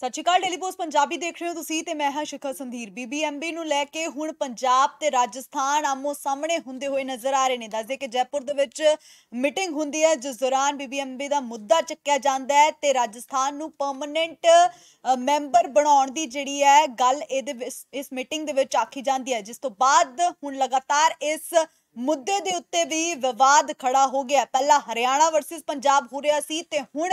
ਸਤਿ ਸ਼੍ਰੀ ਅਕਾਲ ਪੋਸਟ ਪੰਜਾਬੀ ਦੇਖ ਰਹੇ ਹੋ ਤੁਸੀਂ ਤੇ ਮੈਂ ਹਾਂ ਸ਼ਿਖਰ ਸੰਧੀਰ ਬੀਬੀਐਮਬੀ ਨੂੰ ਲੈ ਕੇ ਹੁਣ ਪੰਜਾਬ ਤੇ ਰਾਜਸਥਾਨ ਆਮੋ ਸਾਹਮਣੇ ਹੁੰਦੇ ਹੋਏ ਨਜ਼ਰ ਆ ਰਹੇ ਨੇ ਦੱਸਦੇ ਕਿ ਜੈਪੁਰ ਦੇ ਵਿੱਚ ਮੀਟਿੰਗ ਹੁੰਦੀ ਹੈ ਜਿਸ ਦੌਰਾਨ ਬੀਬੀਐਮਬੀ ਦਾ ਮੁੱਦਾ ਚੱਕਿਆ ਜਾਂਦਾ ਹੈ ਤੇ ਰਾਜਸਥਾਨ ਨੂੰ ਪਰਮਨੈਂਟ ਮੈਂਬਰ ਬਣਾਉਣ ਦੀ ਜਿਹੜੀ ਹੈ ਗੱਲ ਇਹਦੇ ਇਸ ਮੀਟਿੰਗ ਦੇ ਵਿੱਚ ਆਖੀ ਜਾਂਦੀ ਹੈ ਜਿਸ ਤੋਂ ਬਾਅਦ ਹੁਣ ਲਗਾਤਾਰ ਇਸ ਮੁੱਦੇ ਦੇ ਉੱਤੇ ਵੀ ਵਿਵਾਦ ਖੜਾ ਹੋ ਗਿਆ ਪਹਿਲਾਂ ਹਰਿਆਣਾ ਵਰਸਸ ਪੰਜਾਬ ਹੋ ਰਿਹਾ ਸੀ ਤੇ ਹੁਣ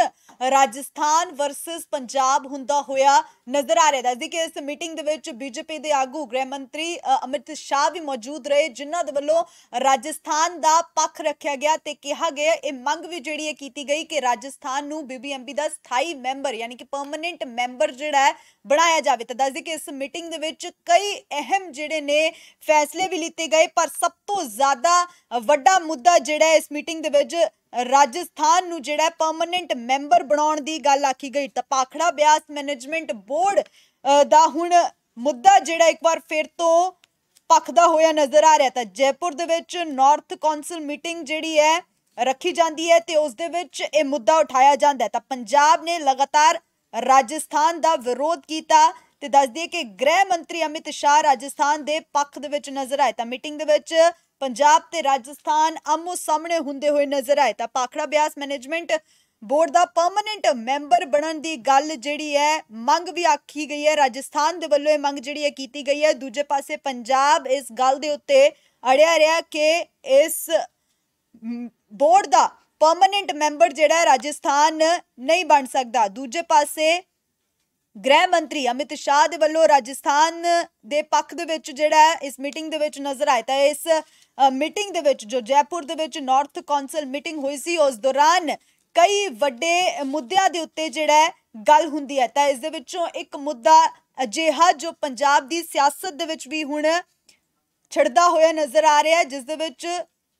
ਰਾਜਸਥਾਨ ਵਰਸਸ ਪੰਜਾਬ ਹੁੰਦਾ ਹੋਇਆ ਨਜ਼ਰ ਆ ਰਿਹਾ ਦੱਸਦੀ ਕਿ ਇਸ ਮੀਟਿੰਗ ਦੇ ਵਿੱਚ ਬੀਜੇਪੀ ਦੇ ਆਗੂ ਗ੍ਰਹਿ ਮੰਤਰੀ ਅਮਿਤ ਸ਼ਾਹ ਵੀ ਮੌਜੂਦ ਰਹੇ ਜਿਨ੍ਹਾਂ ਦੇ ਵੱਲੋਂ ਰਾਜਸਥਾਨ ਦਾ ਪੱਖ ਰੱਖਿਆ ਗਿਆ ਤੇ ਕਿਹਾ ਗਿਆ ਇਹ ਮੰਗ ਵੀ ਜਿਹੜੀ ਹੈ ਕੀਤੀ ਗਈ ਕਿ ਰਾਜਸਥਾਨ ਨੂੰ ਬੀਬੀਐਮਬੀ ਦਾ ਸਥਾਈ ਮੈਂਬਰ ਯਾਨੀ ਕਿ ਪਰਮਨੈਂਟ ਮੈਂਬਰ ਜਿਹੜਾ ਹੈ ਬਣਾਇਆ ਜਾਵੇ ਤਾਂ ਦੱਸਦੀ ਕਿ ਇਸ ਮੀਟਿੰਗ ਦੇ ਵਿੱਚ ਕਈ ਅਹਿਮ ਜਿਹੜੇ ਨੇ ਫੈਸਲੇ ਵੀ ਲਿੱਤੇ ਗਏ ਪਰ ਸਭ ਤੋਂ ਜ਼ਿਆਦਾ ਵੱਡਾ ਮੁੱਦਾ ਜਿਹੜਾ ਇਸ ਮੀਟਿੰਗ ਦੇ ਵਿੱਚ ਰਾਜਸਥਾਨ ਨੂੰ ਜਿਹੜਾ ਪਰਮਨੈਂਟ ਮੈਂਬਰ ਬਣਾਉਣ ਦੀ ਗੱਲ ਆਖੀ ਗਈ ਤਾਂ ਪਾਖੜਾ ਬਿਆਸ ਮੈਨੇਜਮੈਂਟ ਬੋਰਡ ਦਾ ਹੁਣ ਮੁੱਦਾ ਜਿਹੜਾ ਇੱਕ ਵਾਰ ਫਿਰ ਤੋਂ ਪੱਖਦਾ ਹੋਇਆ ਨਜ਼ਰ ਆ ਰਿਹਾ ਤਾਂ ਜੈਪੁਰ ਦੇ ਵਿੱਚ ਨਾਰਥ ਕੌਂਸਲ ਮੀਟਿੰਗ ਜਿਹੜੀ ਹੈ ਰੱਖੀ ਜਾਂਦੀ ਹੈ ਤੇ ਉਸ ਦੇ ਵਿੱਚ ਇਹ ਮੁੱਦਾ ਉਠਾਇਆ ਜਾਂਦਾ ਹੈ ਤਾਂ ਪੰਜਾਬ ਨੇ ਲਗਾਤਾਰ ਰਾਜਸਥਾਨ ਦਾ ਵਿਰੋਧ ਕੀਤਾ ਤੇ ਦੱਸ ਦਈਏ ਕਿ ਗ੍ਰਹਿ ਮੰਤਰੀ ਅਮਿਤ ਸ਼ਾਹ ਰਾਜਸਥਾਨ ਦੇ ਪੱਖ ਦੇ ਵਿੱਚ ਨਜ਼ਰ ਆਏ ਤਾਂ ਮੀਟਿੰਗ ਦੇ ਵਿੱਚ ਪੰਜਾਬ ਤੇ ਰਾਜਸਥਾਨ ਆਮੋ ਸਾਹਮਣੇ ਹੁੰਦੇ ਹੋਏ ਨਜ਼ਰ ਆਏ ਤਾਂ ਪਾਖੜਾ ਬਿਆਸ ਮੈਨੇਜਮੈਂਟ ਬੋਰਡ ਦਾ ਪਰਮਨੈਂਟ ਮੈਂਬਰ ਬਣਨ ਦੀ ਗੱਲ ਜਿਹੜੀ ਹੈ ਮੰਗ ਵੀ ਆਖੀ ਗਈ ਹੈ ਰਾਜਸਥਾਨ ਦੇ ਵੱਲੋਂ ਇਹ ਮੰਗ ਜਿਹੜੀ ਹੈ ਕੀਤੀ ਗਈ ਹੈ ਦੂਜੇ ਪਾਸੇ ਪੰਜਾਬ ਇਸ ਗੱਲ ਦੇ ਉੱਤੇ ਅੜਿਆ ਰਿਹਾ ਕਿ ਇਸ ਬੋਰਡ ਦਾ ਪਰਮਨੈਂਟ ਮੈਂਬਰ ਜਿਹੜਾ ਹੈ ਰਾਜਸਥਾਨ ਨਹੀਂ ਬਣ ਸਕਦਾ ਦੂਜੇ ਪਾਸੇ ਗ੍ਰਹਿ ਮੰਤਰੀ ਅਮਿਤ ਸ਼ਾਹ ਦੇ ਵੱਲੋਂ ਰਾਜਸਥਾਨ ਦੇ ਪੱਖ ਦੇ ਵਿੱਚ ਜਿਹੜਾ ਇਸ ਮੀਟਿੰਗ ਦੇ ਵਿੱਚ ਨਜ਼ਰ ਆਇਆ ਤਾਂ ਇਸ ਮੀਟਿੰਗ ਦੇ ਵਿੱਚ ਜੋ ਜੈਪੁਰ ਦੇ ਵਿੱਚ ਨਾਰਥ ਕੌਂਸਲ ਮੀਟਿੰਗ ਹੋਈ ਸੀ ਉਸ ਦੌਰਾਨ ਕਈ ਵੱਡੇ ਮੁੱਦਿਆਂ ਦੇ ਉੱਤੇ ਜਿਹੜਾ ਗੱਲ ਹੁੰਦੀ ਹੈ ਤਾਂ ਇਸ ਦੇ ਵਿੱਚੋਂ ਇੱਕ ਮੁੱਦਾ ਅਜਿਹਾ ਜੋ ਪੰਜਾਬ ਦੀ ਸਿਆਸਤ ਦੇ ਵਿੱਚ ਵੀ ਹੁਣ ਛੜਦਾ ਹੋਇਆ ਨਜ਼ਰ ਆ ਰਿਹਾ ਹੈ ਜਿਸ ਦੇ ਵਿੱਚ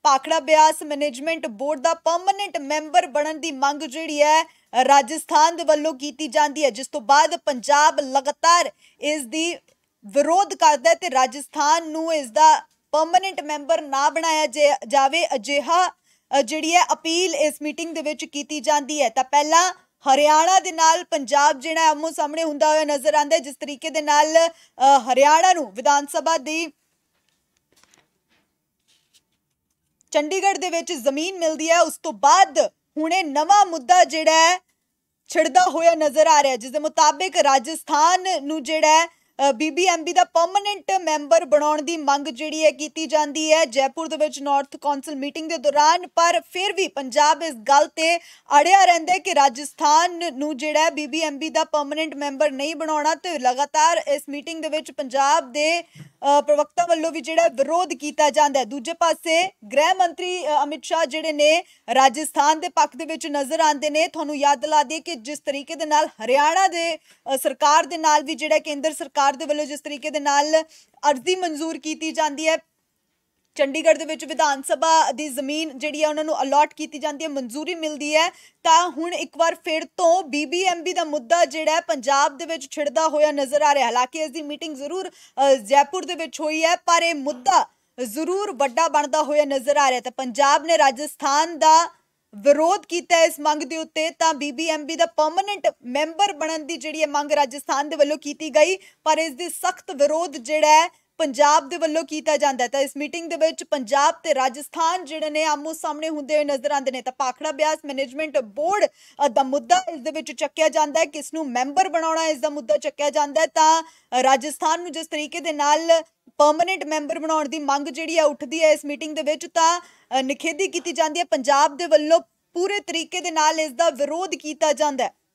ਪਾਖੜਾ ਬਿਆਸ ਮੈਨੇਜਮੈਂਟ ਬੋਰਡ ਦਾ ਪਰਮਨੈਂਟ ਮੈਂਬਰ ਬਣਨ ਦੀ ਮੰਗ ਜਿਹੜੀ ਹੈ ਰਾਜਸਥਾਨ ਦੇ ਵੱਲੋਂ ਕੀਤੀ ਜਾਂਦੀ ਹੈ ਜਿਸ ਤੋਂ ਬਾਅਦ ਪੰਜਾਬ ਲਗਾਤਾਰ ਇਸ ਦੀ ਵਿਰੋਧ ਕਰਦਾ ਹੈ ਤੇ ਰਾਜਸਥਾਨ ਨੂੰ ਇਸ ਦਾ ਪਰਮਨੈਂਟ ਮੈਂਬਰ ਨਾ ਬਣਾਇਆ ਜਾਵੇ ਅਜਿਹਾ ਜਿਹੜੀ ਹੈ ਅਪੀਲ ਇਸ ਮੀਟਿੰਗ ਦੇ ਵਿੱਚ ਕੀਤੀ ਜਾਂਦੀ ਹੈ ਤਾਂ ਪਹਿਲਾਂ ਹਰਿਆਣਾ ਦੇ ਨਾਲ ਪੰਜਾਬ ਜਿਹੜਾ ਆਮੋ ਸਾਹਮਣੇ ਹੁੰਦਾ ਹੋਇਆ ਨਜ਼ਰ ਆਉਂਦਾ ਜਿਸ ਤਰੀਕੇ ਦੇ ਨਾਲ ਹਰਿਆਣਾ ਨੂੰ ਵਿਧਾਨ ਸਭਾ ਦੀ ਚੰਡੀਗੜ੍ਹ ਦੇ ਵਿੱਚ ਜ਼ਮੀਨ ਮਿਲਦੀ ਹੈ ਉਸ ਤੋਂ ਬਾਅਦ ਹੁਣ ਇਹ ਨਵਾਂ ਮੁੱਦਾ ਜਿਹੜਾ ਛਿੜਦਾ ਹੋਇਆ ਨਜ਼ਰ ਆ ਰਿਹਾ ਜਿਸ ਦੇ ਮੁਤਾਬਿਕ ਰਾਜਸਥਾਨ ਨੂੰ ਜਿਹੜਾ ਬੀਬੀਐਮਬੀ ਦਾ ਪਰਮਨੈਂਟ ਮੈਂਬਰ ਬਣਾਉਣ ਦੀ ਮੰਗ ਜਿਹੜੀ ਹੈ ਕੀਤੀ ਜਾਂਦੀ ਹੈ ਜੈਪੁਰ ਦੇ ਵਿੱਚ ਨਾਰਥ ਕੌਂਸਲ ਮੀਟਿੰਗ ਦੇ ਦੌਰਾਨ ਪਰ ਫਿਰ ਵੀ ਪੰਜਾਬ ਇਸ ਗੱਲ ਤੇ ਅੜਿਆ ਰਹਿੰਦਾ ਕਿ ਰਾਜਸਥਾਨ ਨੂੰ ਜਿਹੜਾ ਬੀਬੀਐਮਬੀ ਦਾ ਪਰਮਨੈਂਟ ਮੈਂਬਰ ਨਹੀਂ ਬਣਾਉਣਾ ਤੇ ਲਗਾਤਾਰ ਇਸ ਮੀਟਿੰਗ ਦੇ ਵਿੱਚ ਪੰਜਾਬ ਦੇ ਪ੍ਰਵਕਤਾ ਵੱਲੋਂ ਵੀ ਜਿਹੜਾ ਵਿਰੋਧ ਕੀਤਾ ਜਾਂਦਾ ਹੈ ਦੂਜੇ ਪਾਸੇ ਗ੍ਰਹਿ ਮੰਤਰੀ ਅਮਿਤ ਸ਼ਾਹ ਜਿਹੜੇ ਨੇ ਰਾਜਸਥਾਨ ਦੇ ਪੱਖ ਦੇ ਵਿੱਚ ਨਜ਼ਰ ਆਉਂਦੇ ਨੇ ਤੁਹਾਨੂੰ ਯਾਦ ਦਿਲਾ ਦਈਏ ਕਿ ਜਿਸ ਤਰੀਕੇ ਦੇ ਨਾਲ ਹਰਿਆਣਾ ਦੇ ਸਰਕਾਰ ਦੇ ਨਾਲ ਵੀ ਜਿਹੜਾ ਕੇਂਦਰ ਸਰਕਾਰ ਸਰਕਾਰ ਦੇ ਵੱਲੋਂ ਜਿਸ ਤਰੀਕੇ ਦੇ ਨਾਲ ਅਰਜ਼ੀ ਮਨਜ਼ੂਰ ਕੀਤੀ ਜਾਂਦੀ ਹੈ ਚੰਡੀਗੜ੍ਹ ਦੇ ਵਿੱਚ ਵਿਧਾਨ ਸਭਾ ਦੀ ਜ਼ਮੀਨ ਜਿਹੜੀ ਹੈ ਉਹਨਾਂ ਨੂੰ ਅਲਾਟ ਕੀਤੀ ਜਾਂਦੀ ਹੈ ਮਨਜ਼ੂਰੀ ਮਿਲਦੀ ਹੈ ਤਾਂ ਹੁਣ ਇੱਕ ਵਾਰ ਫਿਰ ਤੋਂ ਬੀਬੀਐਮਬੀ ਦਾ ਮੁੱਦਾ ਜਿਹੜਾ ਪੰਜਾਬ ਦੇ ਵਿੱਚ ਛਿੜਦਾ ਹੋਇਆ ਨਜ਼ਰ ਆ ਰਿਹਾ ਹਾਲਾਂਕਿ ਇਸ ਦੀ ਮੀਟਿੰਗ ਜ਼ਰੂਰ ਜੈਪੁਰ ਦੇ ਵਿੱਚ ਹੋਈ ਹੈ ਪਰ ਇਹ ਮੁੱਦਾ ਜ਼ਰੂਰ ਵੱਡਾ ਬਣਦਾ ਹੋਇਆ ਨਜ਼ਰ ਆ ਰਿਹਾ ਤਾਂ ਪੰਜਾਬ ਨੇ ਰਾਜਸਥਾਨ ਦਾ ਵਿਰੋਧ ਕੀਤਾ ਇਸ ਮੰਗ ਦੇ ਉੱਤੇ ਤਾਂ ਬੀਬੀਐਮਬੀ ਦਾ ਪਰਮਨੈਂਟ ਮੈਂਬਰ ਬਣਨ ਦੀ ਜਿਹੜੀ ਮੰਗ ਰਾਜਸਥਾਨ ਦੇ ਵੱਲੋਂ ਕੀਤੀ ਗਈ ਪਰ ਇਸ ਦੇ ਸਖਤ ਵਿਰੋਧ ਜਿਹੜਾ ਹੈ ਪੰਜਾਬ ਦੇ ਵੱਲੋਂ ਕੀਤਾ ਜਾਂਦਾ ਤਾਂ ਇਸ ਮੀਟਿੰਗ ਦੇ ਵਿੱਚ ਪੰਜਾਬ ਤੇ ਰਾਜਸਥਾਨ ਜਿਹੜੇ ਨੇ ਆਮੋ ਸਾਹਮਣੇ ਹੁੰਦੇ ਹੋਏ ਨਜ਼ਰ ਆਉਂਦੇ ਨੇ ਤਾਂ ਪਾਖੜਾ ਬਿਆਸ ਮੈਨੇਜਮੈਂਟ ਬੋਰਡ ਦਾ ਮੁੱਦਾ ਇਸ ਦੇ ਵਿੱਚ ਚੱਕਿਆ ਜਾਂਦਾ ਹੈ ਕਿਸ ਨੂੰ ਮੈਂਬਰ ਬਣਾਉਣਾ ਇਸ ਦਾ ਮੁੱਦਾ ਚੱਕਿਆ ਜਾਂਦਾ ਹੈ ਤਾਂ ਰਾਜਸਥਾਨ ਨੂੰ ਜਿਸ ਤਰੀਕੇ ਦੇ ਨਾਲ ਪਰਮਨੈਂਟ ਮੈਂਬਰ ਬਣਾਉਣ ਦੀ ਮੰਗ ਜਿਹੜੀ ਆ ਉੱਠਦੀ ਹੈ ਇਸ ਮੀਟਿੰਗ ਦੇ ਵਿੱਚ ਤਾਂ ਨਿਖੇਧੀ ਕੀਤੀ ਜਾਂਦੀ ਹੈ ਪੰਜਾਬ ਦੇ ਵੱਲੋਂ ਪੂਰੇ ਤਰੀਕੇ ਦੇ ਨਾਲ ਇਸ ਦਾ ਵਿਰੋਧ ਕੀਤਾ ਜਾਂਦਾ ਹੈ